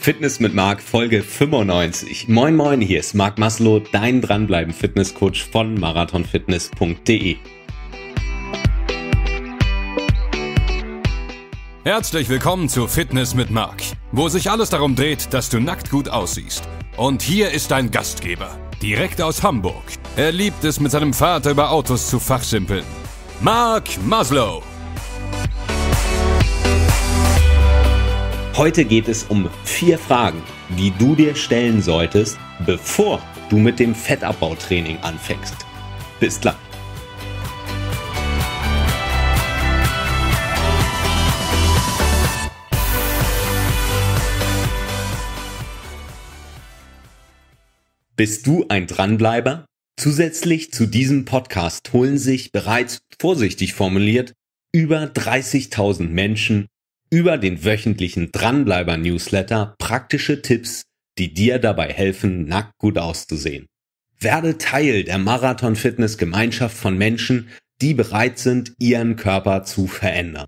Fitness mit Marc, Folge 95. Moin moin, hier ist Marc Maslow, dein dranbleiben Fitnesscoach von marathonfitness.de. Herzlich willkommen zu Fitness mit Marc, wo sich alles darum dreht, dass du nackt gut aussiehst. Und hier ist dein Gastgeber, direkt aus Hamburg. Er liebt es, mit seinem Vater über Autos zu fachsimpeln. Marc Maslow. Heute geht es um vier Fragen, die du dir stellen solltest, bevor du mit dem Fettabbautraining anfängst. Bis gleich. Bist du ein Dranbleiber? Zusätzlich zu diesem Podcast holen sich bereits vorsichtig formuliert über 30.000 Menschen über den wöchentlichen Dranbleiber-Newsletter praktische Tipps, die dir dabei helfen, nackt gut auszusehen. Werde Teil der Marathon Fitness Gemeinschaft von Menschen, die bereit sind, ihren Körper zu verändern.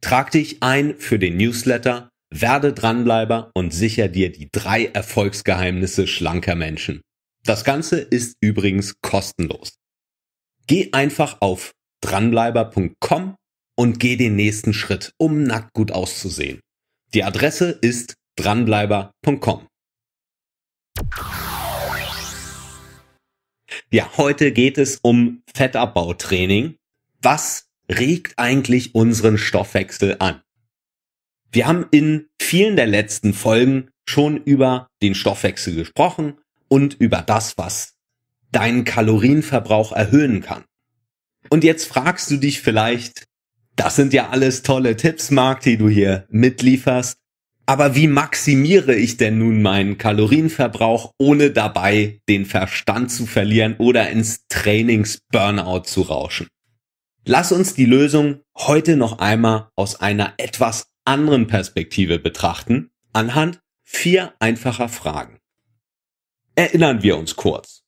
Trag dich ein für den Newsletter, werde Dranbleiber und sicher dir die drei Erfolgsgeheimnisse schlanker Menschen. Das Ganze ist übrigens kostenlos. Geh einfach auf dranbleiber.com und geh den nächsten Schritt, um nackt gut auszusehen. Die Adresse ist dranbleiber.com. Ja, heute geht es um Fettabbautraining. Was regt eigentlich unseren Stoffwechsel an? Wir haben in vielen der letzten Folgen schon über den Stoffwechsel gesprochen und über das, was deinen Kalorienverbrauch erhöhen kann. Und jetzt fragst du dich vielleicht, das sind ja alles tolle Tipps, Marc, die du hier mitlieferst. Aber wie maximiere ich denn nun meinen Kalorienverbrauch, ohne dabei den Verstand zu verlieren oder ins Trainingsburnout zu rauschen? Lass uns die Lösung heute noch einmal aus einer etwas anderen Perspektive betrachten, anhand vier einfacher Fragen. Erinnern wir uns kurz.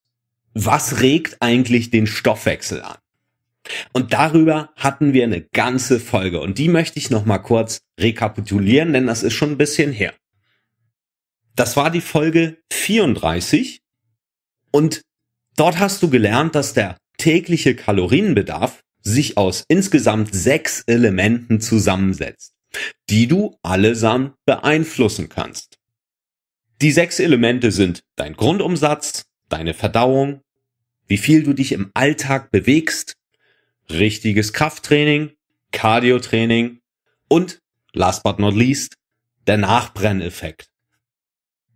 Was regt eigentlich den Stoffwechsel an? Und darüber hatten wir eine ganze Folge und die möchte ich nochmal kurz rekapitulieren, denn das ist schon ein bisschen her. Das war die Folge 34 und dort hast du gelernt, dass der tägliche Kalorienbedarf sich aus insgesamt sechs Elementen zusammensetzt, die du allesamt beeinflussen kannst. Die sechs Elemente sind dein Grundumsatz, deine Verdauung, wie viel du dich im Alltag bewegst, richtiges Krafttraining, Cardiotraining und last but not least der Nachbrenneffekt.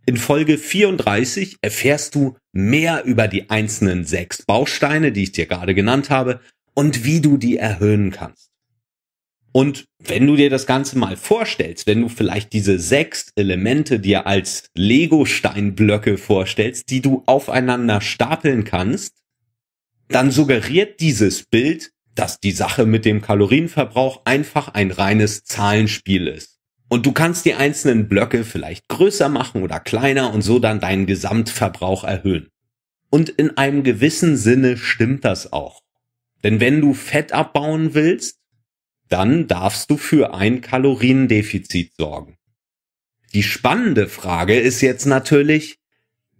In Folge 34 erfährst du mehr über die einzelnen sechs Bausteine, die ich dir gerade genannt habe, und wie du die erhöhen kannst. Und wenn du dir das Ganze mal vorstellst, wenn du vielleicht diese sechs Elemente dir als Lego-Steinblöcke vorstellst, die du aufeinander stapeln kannst, dann suggeriert dieses Bild dass die Sache mit dem Kalorienverbrauch einfach ein reines Zahlenspiel ist. Und du kannst die einzelnen Blöcke vielleicht größer machen oder kleiner und so dann deinen Gesamtverbrauch erhöhen. Und in einem gewissen Sinne stimmt das auch. Denn wenn du Fett abbauen willst, dann darfst du für ein Kaloriendefizit sorgen. Die spannende Frage ist jetzt natürlich,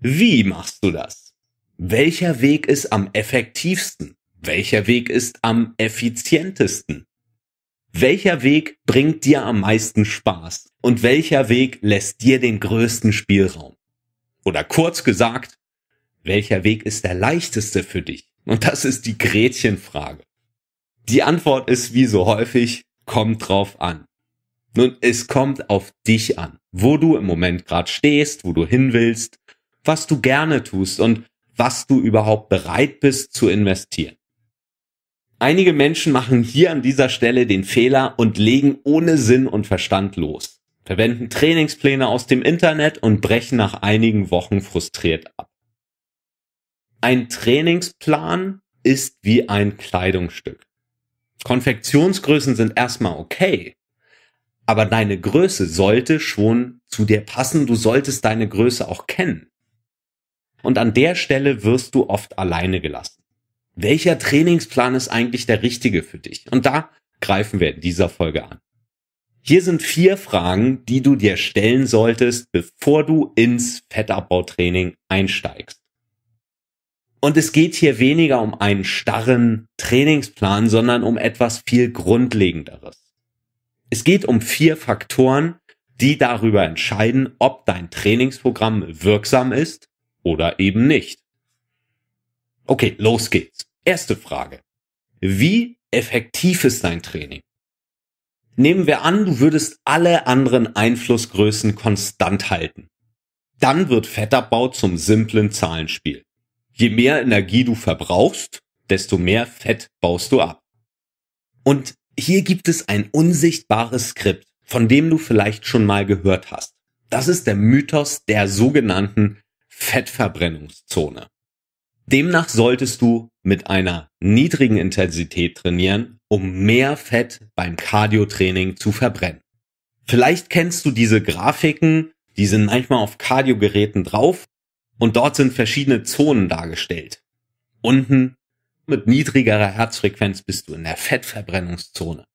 wie machst du das? Welcher Weg ist am effektivsten? welcher Weg ist am effizientesten? Welcher Weg bringt dir am meisten Spaß? Und welcher Weg lässt dir den größten Spielraum? Oder kurz gesagt, welcher Weg ist der leichteste für dich? Und das ist die Gretchenfrage. Die Antwort ist wie so häufig, kommt drauf an. Nun, es kommt auf dich an, wo du im Moment gerade stehst, wo du hin willst, was du gerne tust und was du überhaupt bereit bist zu investieren. Einige Menschen machen hier an dieser Stelle den Fehler und legen ohne Sinn und Verstand los, verwenden Trainingspläne aus dem Internet und brechen nach einigen Wochen frustriert ab. Ein Trainingsplan ist wie ein Kleidungsstück. Konfektionsgrößen sind erstmal okay, aber deine Größe sollte schon zu dir passen, du solltest deine Größe auch kennen. Und an der Stelle wirst du oft alleine gelassen welcher Trainingsplan ist eigentlich der richtige für dich? Und da greifen wir in dieser Folge an. Hier sind vier Fragen, die du dir stellen solltest, bevor du ins Fettabbautraining einsteigst. Und es geht hier weniger um einen starren Trainingsplan, sondern um etwas viel Grundlegenderes. Es geht um vier Faktoren, die darüber entscheiden, ob dein Trainingsprogramm wirksam ist oder eben nicht. Okay, los geht's. Erste Frage. Wie effektiv ist dein Training? Nehmen wir an, du würdest alle anderen Einflussgrößen konstant halten. Dann wird Fettabbau zum simplen Zahlenspiel. Je mehr Energie du verbrauchst, desto mehr Fett baust du ab. Und hier gibt es ein unsichtbares Skript, von dem du vielleicht schon mal gehört hast. Das ist der Mythos der sogenannten Fettverbrennungszone. Demnach solltest du mit einer niedrigen Intensität trainieren, um mehr Fett beim Cardio-Training zu verbrennen. Vielleicht kennst du diese Grafiken, die sind manchmal auf Cardio-Geräten drauf und dort sind verschiedene Zonen dargestellt. Unten mit niedrigerer Herzfrequenz bist du in der Fettverbrennungszone.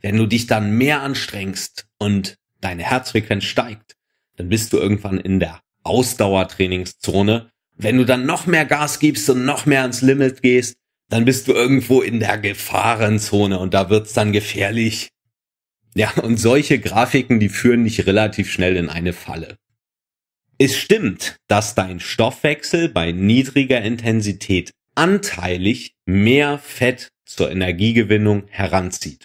Wenn du dich dann mehr anstrengst und deine Herzfrequenz steigt, dann bist du irgendwann in der Ausdauertrainingszone wenn du dann noch mehr Gas gibst und noch mehr ans Limit gehst, dann bist du irgendwo in der Gefahrenzone und da wird's dann gefährlich. Ja, und solche Grafiken, die führen dich relativ schnell in eine Falle. Es stimmt, dass dein Stoffwechsel bei niedriger Intensität anteilig mehr Fett zur Energiegewinnung heranzieht.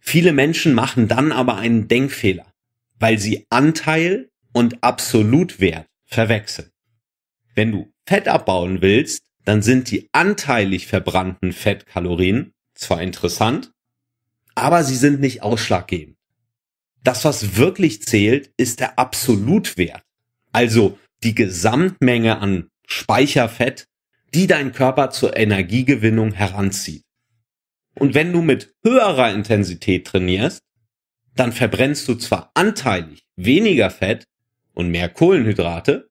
Viele Menschen machen dann aber einen Denkfehler, weil sie Anteil und Absolutwert verwechseln. Wenn du Fett abbauen willst, dann sind die anteilig verbrannten Fettkalorien zwar interessant, aber sie sind nicht ausschlaggebend. Das, was wirklich zählt, ist der Absolutwert. Also die Gesamtmenge an Speicherfett, die dein Körper zur Energiegewinnung heranzieht. Und wenn du mit höherer Intensität trainierst, dann verbrennst du zwar anteilig weniger Fett und mehr Kohlenhydrate,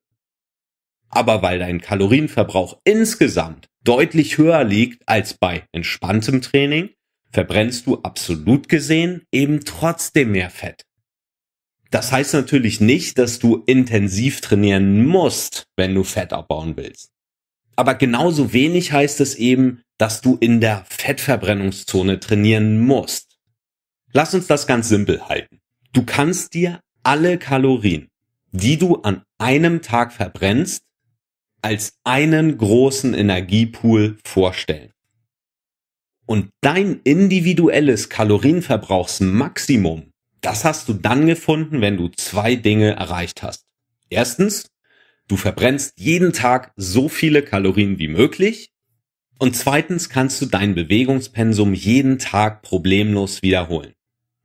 aber weil dein Kalorienverbrauch insgesamt deutlich höher liegt als bei entspanntem Training, verbrennst du absolut gesehen eben trotzdem mehr Fett. Das heißt natürlich nicht, dass du intensiv trainieren musst, wenn du Fett abbauen willst. Aber genauso wenig heißt es eben, dass du in der Fettverbrennungszone trainieren musst. Lass uns das ganz simpel halten. Du kannst dir alle Kalorien, die du an einem Tag verbrennst, als einen großen Energiepool vorstellen. Und dein individuelles Kalorienverbrauchsmaximum, das hast du dann gefunden, wenn du zwei Dinge erreicht hast. Erstens, du verbrennst jeden Tag so viele Kalorien wie möglich. Und zweitens kannst du dein Bewegungspensum jeden Tag problemlos wiederholen.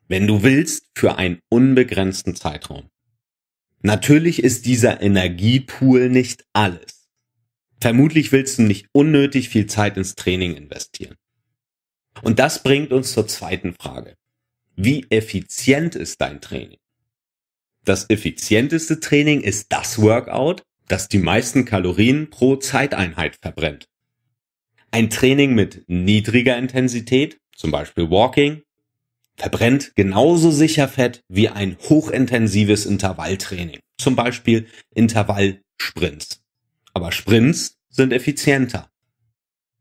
Wenn du willst, für einen unbegrenzten Zeitraum. Natürlich ist dieser Energiepool nicht alles. Vermutlich willst du nicht unnötig viel Zeit ins Training investieren. Und das bringt uns zur zweiten Frage. Wie effizient ist dein Training? Das effizienteste Training ist das Workout, das die meisten Kalorien pro Zeiteinheit verbrennt. Ein Training mit niedriger Intensität, zum Beispiel Walking, verbrennt genauso sicher Fett wie ein hochintensives Intervalltraining, zum Beispiel Intervallsprints aber Sprints sind effizienter.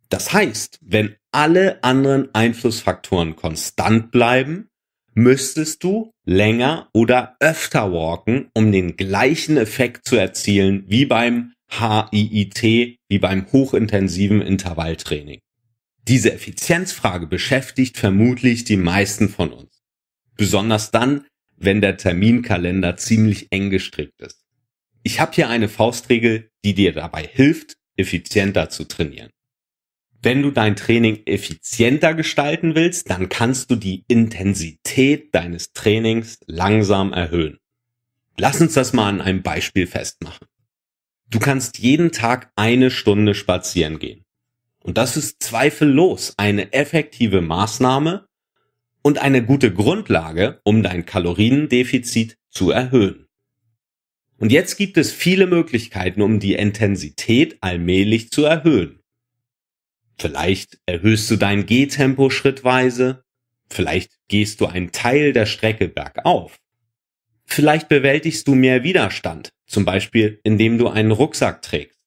Das heißt, wenn alle anderen Einflussfaktoren konstant bleiben, müsstest du länger oder öfter walken, um den gleichen Effekt zu erzielen wie beim HIIT, wie beim hochintensiven Intervalltraining. Diese Effizienzfrage beschäftigt vermutlich die meisten von uns. Besonders dann, wenn der Terminkalender ziemlich eng gestrickt ist ich habe hier eine Faustregel, die dir dabei hilft, effizienter zu trainieren. Wenn du dein Training effizienter gestalten willst, dann kannst du die Intensität deines Trainings langsam erhöhen. Lass uns das mal an einem Beispiel festmachen. Du kannst jeden Tag eine Stunde spazieren gehen. Und das ist zweifellos eine effektive Maßnahme und eine gute Grundlage, um dein Kaloriendefizit zu erhöhen. Und jetzt gibt es viele Möglichkeiten, um die Intensität allmählich zu erhöhen. Vielleicht erhöhst du dein Gehtempo schrittweise, vielleicht gehst du einen Teil der Strecke bergauf. Vielleicht bewältigst du mehr Widerstand, zum Beispiel indem du einen Rucksack trägst.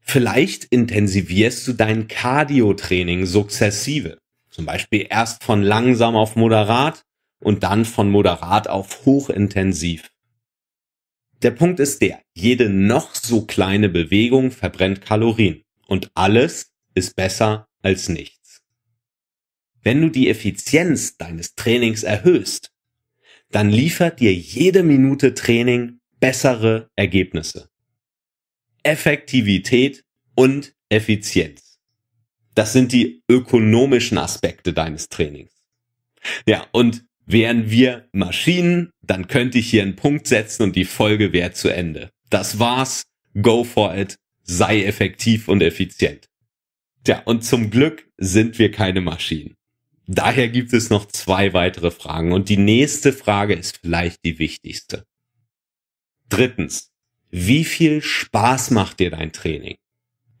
Vielleicht intensivierst du dein Cardio-Training sukzessive, zum Beispiel erst von langsam auf moderat und dann von moderat auf hochintensiv. Der Punkt ist der, jede noch so kleine Bewegung verbrennt Kalorien und alles ist besser als nichts. Wenn du die Effizienz deines Trainings erhöhst, dann liefert dir jede Minute Training bessere Ergebnisse. Effektivität und Effizienz. Das sind die ökonomischen Aspekte deines Trainings. Ja, und wären wir Maschinen, dann könnte ich hier einen Punkt setzen und die Folge wäre zu Ende. Das war's. Go for it. Sei effektiv und effizient. Tja, und zum Glück sind wir keine Maschinen. Daher gibt es noch zwei weitere Fragen und die nächste Frage ist vielleicht die wichtigste. Drittens, wie viel Spaß macht dir dein Training?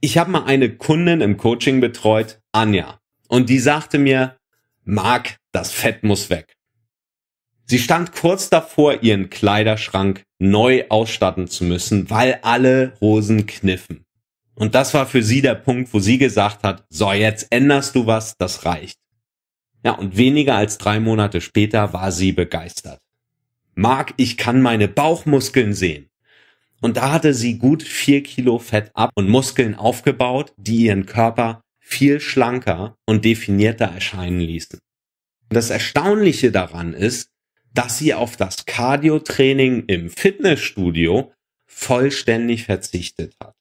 Ich habe mal eine Kundin im Coaching betreut, Anja, und die sagte mir, Marc, das Fett muss weg. Sie stand kurz davor, ihren Kleiderschrank neu ausstatten zu müssen, weil alle Hosen kniffen. Und das war für sie der Punkt, wo sie gesagt hat, so, jetzt änderst du was, das reicht. Ja, und weniger als drei Monate später war sie begeistert. Marc, ich kann meine Bauchmuskeln sehen. Und da hatte sie gut vier Kilo Fett ab und Muskeln aufgebaut, die ihren Körper viel schlanker und definierter erscheinen ließen. Das Erstaunliche daran ist, dass sie auf das Cardio-Training im Fitnessstudio vollständig verzichtet hat.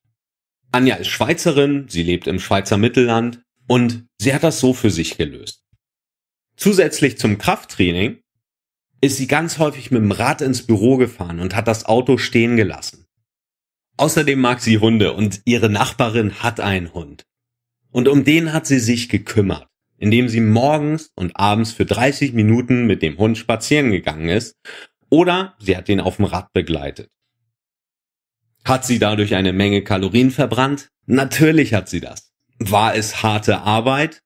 Anja ist Schweizerin, sie lebt im Schweizer Mittelland und sie hat das so für sich gelöst. Zusätzlich zum Krafttraining ist sie ganz häufig mit dem Rad ins Büro gefahren und hat das Auto stehen gelassen. Außerdem mag sie Hunde und ihre Nachbarin hat einen Hund. Und um den hat sie sich gekümmert indem sie morgens und abends für 30 Minuten mit dem Hund spazieren gegangen ist oder sie hat ihn auf dem Rad begleitet. Hat sie dadurch eine Menge Kalorien verbrannt? Natürlich hat sie das. War es harte Arbeit?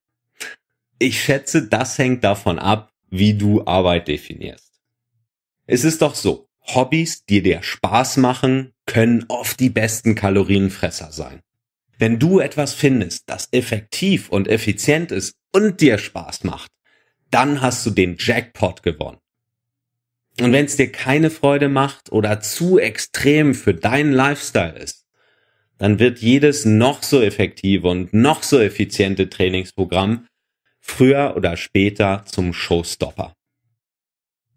Ich schätze, das hängt davon ab, wie du Arbeit definierst. Es ist doch so, Hobbys, die dir Spaß machen, können oft die besten Kalorienfresser sein. Wenn du etwas findest, das effektiv und effizient ist und dir Spaß macht, dann hast du den Jackpot gewonnen. Und wenn es dir keine Freude macht oder zu extrem für deinen Lifestyle ist, dann wird jedes noch so effektive und noch so effiziente Trainingsprogramm früher oder später zum Showstopper.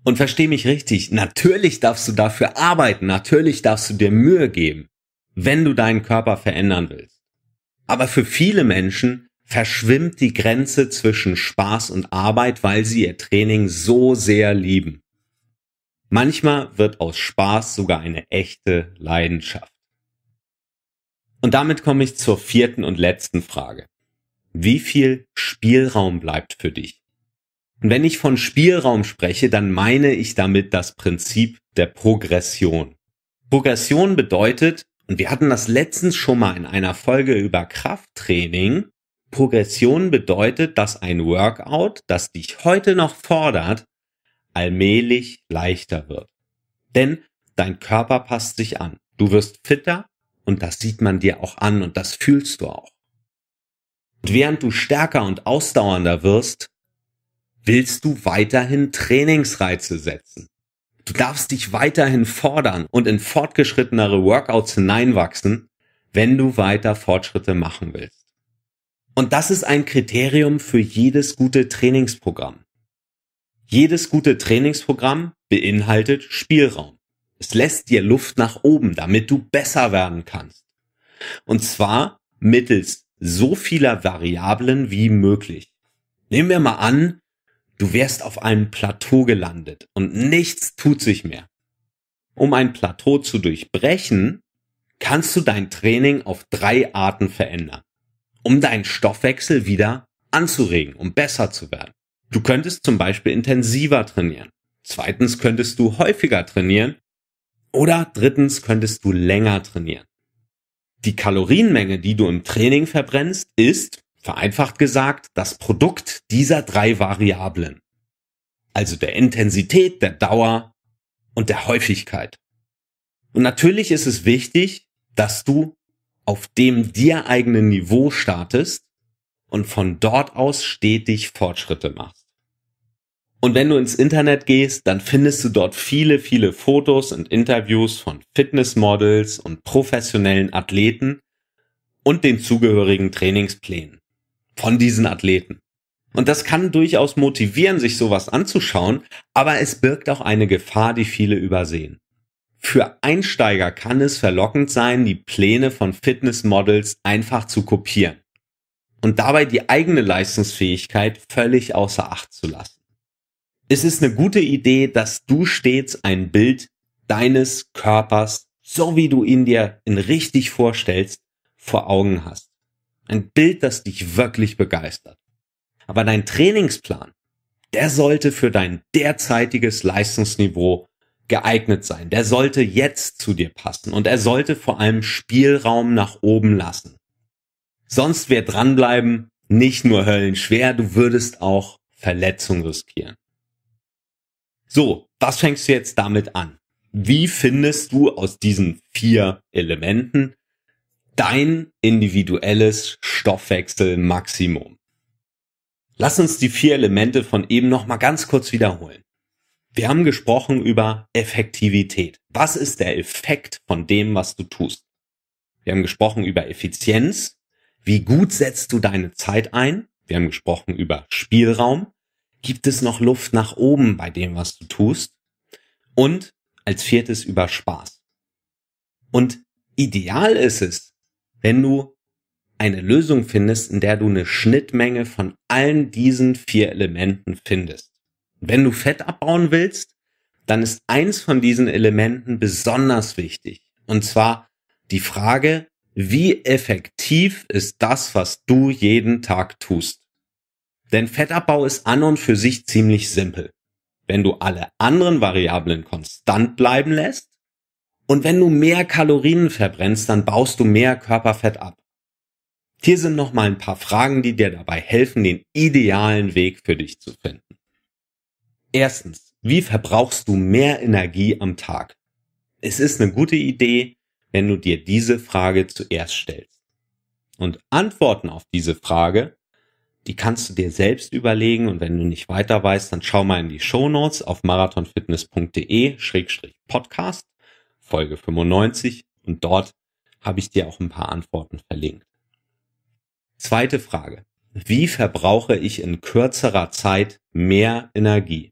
Und versteh mich richtig, natürlich darfst du dafür arbeiten, natürlich darfst du dir Mühe geben, wenn du deinen Körper verändern willst. Aber für viele Menschen verschwimmt die Grenze zwischen Spaß und Arbeit, weil sie ihr Training so sehr lieben. Manchmal wird aus Spaß sogar eine echte Leidenschaft. Und damit komme ich zur vierten und letzten Frage. Wie viel Spielraum bleibt für dich? Und wenn ich von Spielraum spreche, dann meine ich damit das Prinzip der Progression. Progression bedeutet, und wir hatten das letztens schon mal in einer Folge über Krafttraining, Progression bedeutet, dass ein Workout, das dich heute noch fordert, allmählich leichter wird. Denn dein Körper passt sich an. Du wirst fitter und das sieht man dir auch an und das fühlst du auch. Und während du stärker und ausdauernder wirst, willst du weiterhin Trainingsreize setzen. Du darfst dich weiterhin fordern und in fortgeschrittenere Workouts hineinwachsen, wenn du weiter Fortschritte machen willst. Und das ist ein Kriterium für jedes gute Trainingsprogramm. Jedes gute Trainingsprogramm beinhaltet Spielraum. Es lässt dir Luft nach oben, damit du besser werden kannst. Und zwar mittels so vieler Variablen wie möglich. Nehmen wir mal an, du wärst auf einem Plateau gelandet und nichts tut sich mehr. Um ein Plateau zu durchbrechen, kannst du dein Training auf drei Arten verändern um deinen Stoffwechsel wieder anzuregen, um besser zu werden. Du könntest zum Beispiel intensiver trainieren. Zweitens könntest du häufiger trainieren. Oder drittens könntest du länger trainieren. Die Kalorienmenge, die du im Training verbrennst, ist, vereinfacht gesagt, das Produkt dieser drei Variablen. Also der Intensität, der Dauer und der Häufigkeit. Und natürlich ist es wichtig, dass du auf dem dir eigenen Niveau startest und von dort aus stetig Fortschritte machst. Und wenn du ins Internet gehst, dann findest du dort viele, viele Fotos und Interviews von Fitnessmodels und professionellen Athleten und den zugehörigen Trainingsplänen von diesen Athleten. Und das kann durchaus motivieren, sich sowas anzuschauen, aber es birgt auch eine Gefahr, die viele übersehen. Für Einsteiger kann es verlockend sein, die Pläne von Fitnessmodels einfach zu kopieren und dabei die eigene Leistungsfähigkeit völlig außer Acht zu lassen. Es ist eine gute Idee, dass du stets ein Bild deines Körpers, so wie du ihn dir in richtig vorstellst, vor Augen hast. Ein Bild, das dich wirklich begeistert. Aber dein Trainingsplan, der sollte für dein derzeitiges Leistungsniveau geeignet sein. Der sollte jetzt zu dir passen und er sollte vor allem Spielraum nach oben lassen. Sonst wäre dranbleiben nicht nur höllenschwer, du würdest auch Verletzung riskieren. So, was fängst du jetzt damit an? Wie findest du aus diesen vier Elementen dein individuelles Stoffwechselmaximum? Lass uns die vier Elemente von eben nochmal ganz kurz wiederholen. Wir haben gesprochen über Effektivität. Was ist der Effekt von dem, was du tust? Wir haben gesprochen über Effizienz. Wie gut setzt du deine Zeit ein? Wir haben gesprochen über Spielraum. Gibt es noch Luft nach oben bei dem, was du tust? Und als viertes über Spaß. Und ideal ist es, wenn du eine Lösung findest, in der du eine Schnittmenge von allen diesen vier Elementen findest. Wenn du Fett abbauen willst, dann ist eins von diesen Elementen besonders wichtig. Und zwar die Frage, wie effektiv ist das, was du jeden Tag tust? Denn Fettabbau ist an und für sich ziemlich simpel. Wenn du alle anderen Variablen konstant bleiben lässt und wenn du mehr Kalorien verbrennst, dann baust du mehr Körperfett ab. Hier sind nochmal ein paar Fragen, die dir dabei helfen, den idealen Weg für dich zu finden. Erstens, wie verbrauchst du mehr Energie am Tag? Es ist eine gute Idee, wenn du dir diese Frage zuerst stellst. Und Antworten auf diese Frage, die kannst du dir selbst überlegen und wenn du nicht weiter weißt, dann schau mal in die Show Notes auf marathonfitness.de-podcast Folge 95 und dort habe ich dir auch ein paar Antworten verlinkt. Zweite Frage. Wie verbrauche ich in kürzerer Zeit mehr Energie?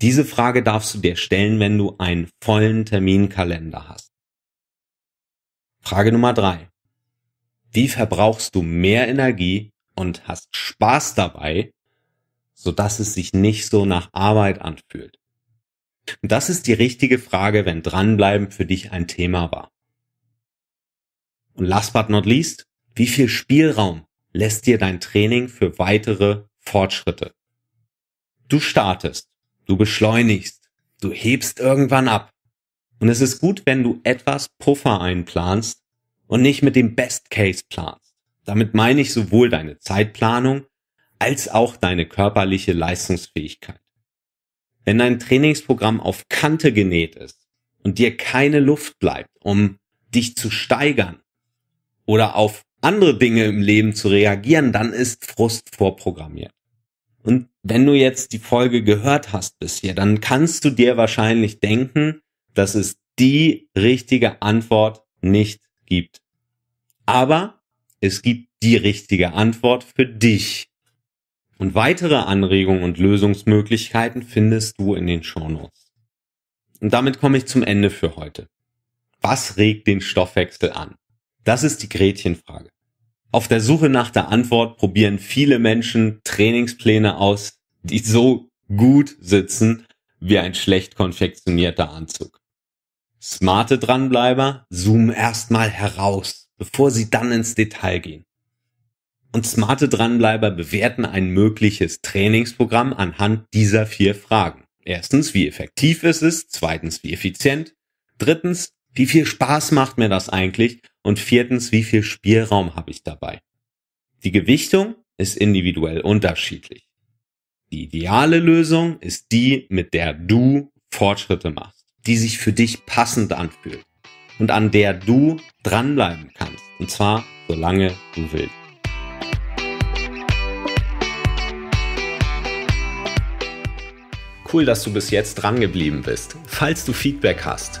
Diese Frage darfst du dir stellen, wenn du einen vollen Terminkalender hast. Frage Nummer drei. Wie verbrauchst du mehr Energie und hast Spaß dabei, sodass es sich nicht so nach Arbeit anfühlt? Und das ist die richtige Frage, wenn dranbleiben für dich ein Thema war. Und last but not least, wie viel Spielraum lässt dir dein Training für weitere Fortschritte? Du startest Du beschleunigst. Du hebst irgendwann ab. Und es ist gut, wenn du etwas Puffer einplanst und nicht mit dem Best Case planst. Damit meine ich sowohl deine Zeitplanung als auch deine körperliche Leistungsfähigkeit. Wenn dein Trainingsprogramm auf Kante genäht ist und dir keine Luft bleibt, um dich zu steigern oder auf andere Dinge im Leben zu reagieren, dann ist Frust vorprogrammiert. Und wenn du jetzt die Folge gehört hast bis hier, dann kannst du dir wahrscheinlich denken, dass es die richtige Antwort nicht gibt. Aber es gibt die richtige Antwort für dich. Und weitere Anregungen und Lösungsmöglichkeiten findest du in den Shownotes. Und damit komme ich zum Ende für heute. Was regt den Stoffwechsel an? Das ist die Gretchenfrage. Auf der Suche nach der Antwort probieren viele Menschen Trainingspläne aus, die so gut sitzen wie ein schlecht konfektionierter Anzug. Smarte Dranbleiber zoomen erstmal heraus, bevor sie dann ins Detail gehen. Und smarte Dranbleiber bewerten ein mögliches Trainingsprogramm anhand dieser vier Fragen. Erstens, wie effektiv ist es? Zweitens, wie effizient? Drittens, wie viel Spaß macht mir das eigentlich? Und viertens, wie viel Spielraum habe ich dabei? Die Gewichtung ist individuell unterschiedlich. Die ideale Lösung ist die, mit der du Fortschritte machst, die sich für dich passend anfühlt und an der du dranbleiben kannst. Und zwar solange du willst. Cool, dass du bis jetzt dran geblieben bist. Falls du Feedback hast,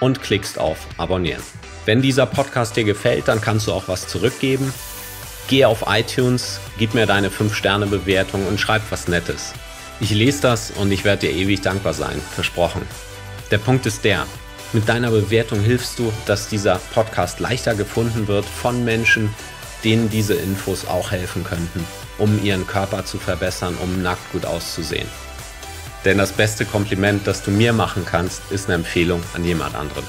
und klickst auf Abonnieren. Wenn dieser Podcast dir gefällt, dann kannst du auch was zurückgeben. Geh auf iTunes, gib mir deine 5-Sterne-Bewertung und schreib was Nettes. Ich lese das und ich werde dir ewig dankbar sein, versprochen. Der Punkt ist der, mit deiner Bewertung hilfst du, dass dieser Podcast leichter gefunden wird von Menschen, denen diese Infos auch helfen könnten, um ihren Körper zu verbessern, um nackt gut auszusehen. Denn das beste Kompliment, das du mir machen kannst, ist eine Empfehlung an jemand anderen.